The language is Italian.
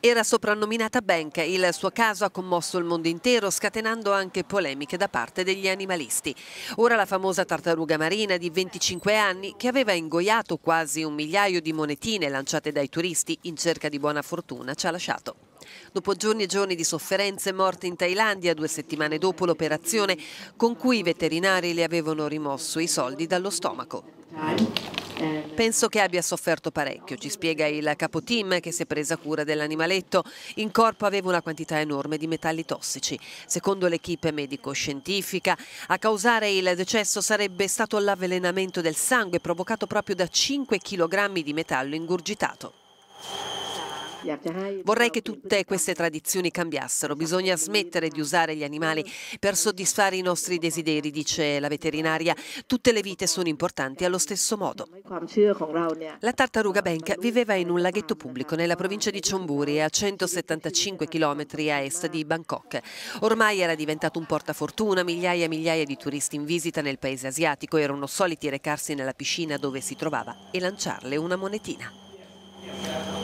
Era soprannominata Bank, il suo caso ha commosso il mondo intero scatenando anche polemiche da parte degli animalisti. Ora la famosa tartaruga marina di 25 anni che aveva ingoiato quasi un migliaio di monetine lanciate dai turisti in cerca di buona fortuna ci ha lasciato. Dopo giorni e giorni di sofferenze morte in Thailandia, due settimane dopo l'operazione con cui i veterinari le avevano rimosso i soldi dallo stomaco. Penso che abbia sofferto parecchio, ci spiega il capo team che si è presa cura dell'animaletto. In corpo aveva una quantità enorme di metalli tossici. Secondo l'equipe medico-scientifica, a causare il decesso sarebbe stato l'avvelenamento del sangue provocato proprio da 5 kg di metallo ingurgitato. Vorrei che tutte queste tradizioni cambiassero. Bisogna smettere di usare gli animali per soddisfare i nostri desideri, dice la veterinaria. Tutte le vite sono importanti allo stesso modo. La tartaruga Benka viveva in un laghetto pubblico nella provincia di Chonburi, a 175 km a est di Bangkok. Ormai era diventato un portafortuna, migliaia e migliaia di turisti in visita nel paese asiatico erano soliti recarsi nella piscina dove si trovava e lanciarle una monetina.